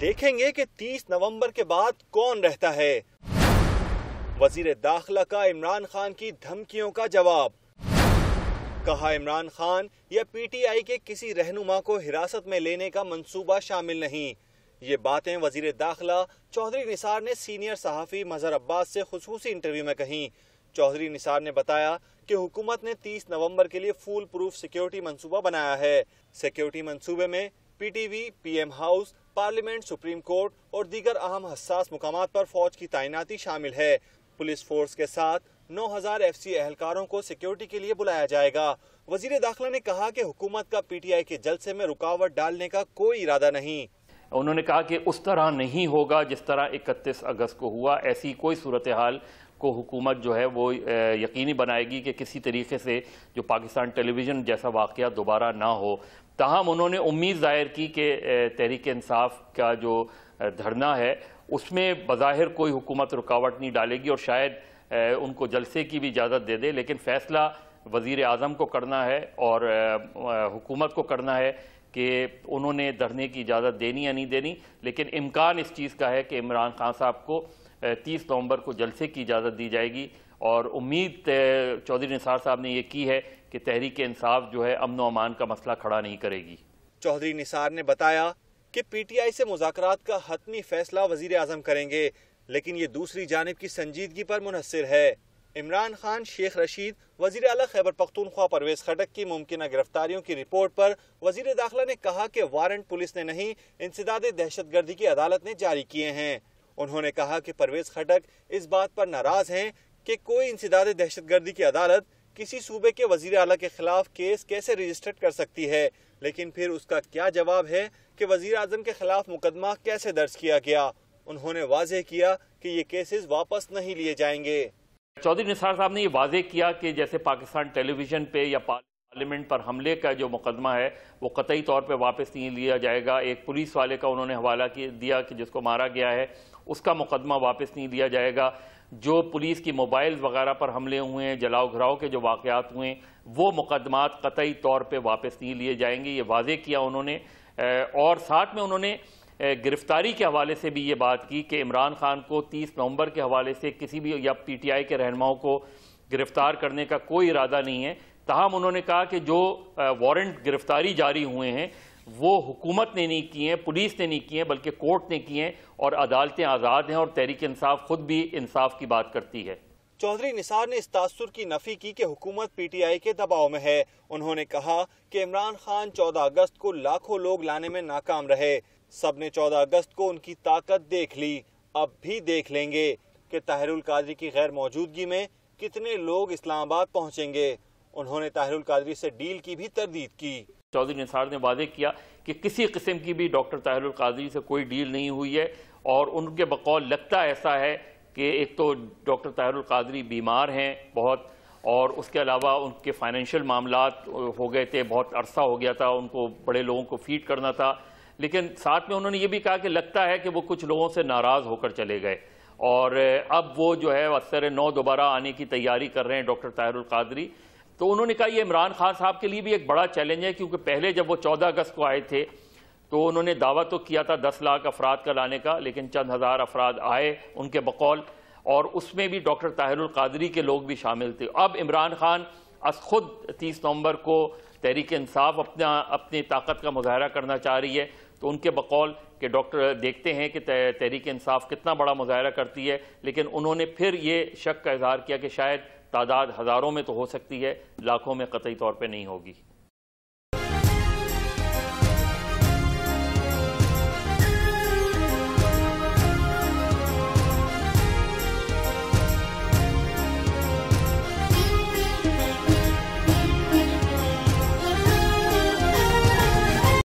देखेंगे कि 30 नवंबर के बाद कौन रहता है वजीर दाखिला का इमरान खान की धमकियों का जवाब कहा इमरान खान या पीटीआई के किसी रहनुमा को हिरासत में लेने का मंसूबा शामिल नहीं ये बातें वजीर दाखिला चौधरी निसार ने सीनियर सहाफ़ी मजहर अब्बास से खसूसी इंटरव्यू में कही चौधरी निसार ने बताया कि हुकूमत ने 30 नवंबर के लिए फूल प्रूफ सिक्योरिटी मंसूबा बनाया है सिक्योरिटी मंसूबे में PTV PM house parliament supreme court और दीगर अहम हसास मुकाम पर फौज की तैनाती शामिल है पुलिस फोर्स के साथ 9000 एफसी एहलकारों को सिक्योरिटी के लिए बुलाया जाएगा वजीर दाखिला ने कहा कि हुकूमत का पीटीआई के जलसे में रुकावट डालने का कोई इरादा नहीं उन्होंने कहा कि उस तरह नहीं होगा जिस तरह 31 अगस्त को हुआ ऐसी कोई सूरत हाल को हुकूमत जो है वो यकीनी बनाएगी कि किसी तरीके से जो पाकिस्तान टेलीविज़न जैसा वाक़ दोबारा ना हो तहम उन्होंने उम्मीद जाहिर की कि तहरीक इंसाफ का जो धरना है उसमें बाहिर कोई हुकूमत रुकावट नहीं डालेगी और शायद उनको जलसे की भी इजाज़त दे दे लेकिन फ़ैसला वज़ी अजम को करना है और हुकूमत को करना है कि उन्होंने धरने की इजाज़त देनी या नहीं देनी लेकिन इम्कान इस चीज़ का है कि इमरान खान साहब को तीस नवंबर को जलसे की इजाज़त दी जाएगी और उम्मीद चौधरी निसार साहब ने ये की है कि तहरीक इंसाफ जो है अमन अमान का मसला खड़ा नहीं करेगी चौधरी निसार ने बताया कि पीटीआई से मुजात का हतमी फैसला वजीर अजम करेंगे लेकिन ये दूसरी जानब की संजीदगी पर मुनसर है इमरान खान शेख रशीद वजीर अला खैबर पख्तूनख्वा परवेज खटक की मुमकिन गिरफ्तारियों की रिपोर्ट पर वजीर दाखिला ने कहा कि वारंट पुलिस ने नहीं इंसदाद दहशत गर्दी की अदालत ने जारी किए हैं उन्होंने कहा कि परवेज खटक इस बात पर नाराज हैं कि कोई इंसदाद दहशत गर्दी की अदालत किसी सूबे के वजीर अला के खिलाफ केस कैसे रजिस्टर्ड कर सकती है लेकिन फिर उसका क्या जवाब है कि वजीर अजम के खिलाफ मुकदमा कैसे दर्ज किया गया उन्होंने वाजे किया कि ये केसेस वापस नहीं लिए जाएंगे चौधरी निसार साहब ने ये वाजे किया कि जैसे पाकिस्तान टेलीविजन पे या पार्लियामेंट पर हमले का जो मुकदमा है वो कतई तौर पे वापस नहीं लिया जाएगा एक पुलिस वाले का उन्होंने हवाला दिया कि जिसको मारा गया है उसका मुकदमा वापस नहीं लिया जाएगा जो पुलिस की मोबाइल वगैरह पर हमले हुए हैं जलाओ घराव के जो वाक़ात हुए वो मुकदमात कतई तौर पर वापस नहीं लिए जाएंगे ये वाजे किया उन्होंने और साथ में उन्होंने गिरफ्तारी के हवाले से भी ये बात की कि इमरान खान को 30 नवंबर के हवाले से किसी भी या पीटीआई के रहनुमाओं को गिरफ्तार करने का कोई इरादा नहीं है तहम उन्होंने कहा कि जो वारंट गिरफ्तारी जारी हुए हैं वो हुकूमत ने नहीं किए हैं पुलिस ने नहीं किए हैं बल्कि कोर्ट ने किए हैं और अदालतें आज़ाद हैं और तहरीक इंसाफ खुद भी इंसाफ की बात करती है चौधरी निसार ने इस तासुर की नफी की कि हुकूमत पीटीआई के दबाव में है उन्होंने कहा कि इमरान खान 14 अगस्त को लाखों लोग लाने में नाकाम रहे सब ने चौदह अगस्त को उनकी ताकत देख ली अब भी देख लेंगे कि ताहरुल कादरी की गैर मौजूदगी में कितने लोग इस्लामाबाद पहुँचेंगे उन्होंने ताहिरुल कादरी से डील की भी तरदीद की चौधरी निसार ने वादे किया कि किसी किस्म की भी डॉक्टर ताहिरुल कादरी से कोई डील नहीं हुई है और उनके बकौल लगता ऐसा है कि एक तो डॉक्टर ताहिरुल कादरी बीमार हैं बहुत और उसके अलावा उनके फाइनेंशियल मामला हो गए थे बहुत अरसा हो गया था उनको बड़े लोगों को फीड करना था लेकिन साथ में उन्होंने ये भी कहा कि लगता है कि वो कुछ लोगों से नाराज़ होकर चले गए और अब वो जो है अक्सर नौ दोबारा आने की तैयारी कर रहे हैं डॉक्टर ताहिरुल कादरी तो उन्होंने कहा यह इमरान खान साहब के लिए भी एक बड़ा चैलेंज है क्योंकि पहले जब वो चौदह अगस्त को आए थे तो उन्होंने दावा तो किया था दस लाख अफराद का लाने का लेकिन चंद हज़ार अफराद आए उनके बकौल और उसमें भी डॉक्टर ताहिरुल कादरी के लोग भी शामिल थे अब इमरान खान अस खुद तीस नवंबर को तहरीक इंसाफ अपना अपनी ताकत का मुजाहरा करना चाह रही है तो उनके बकौल के डॉक्टर देखते हैं कि तहरीक इंसाफ कितना बड़ा मुजाहरा करती है लेकिन उन्होंने फिर ये शक का इजहार किया कि शायद तादाद हज़ारों में तो हो सकती है लाखों में कतई तौर पर नहीं होगी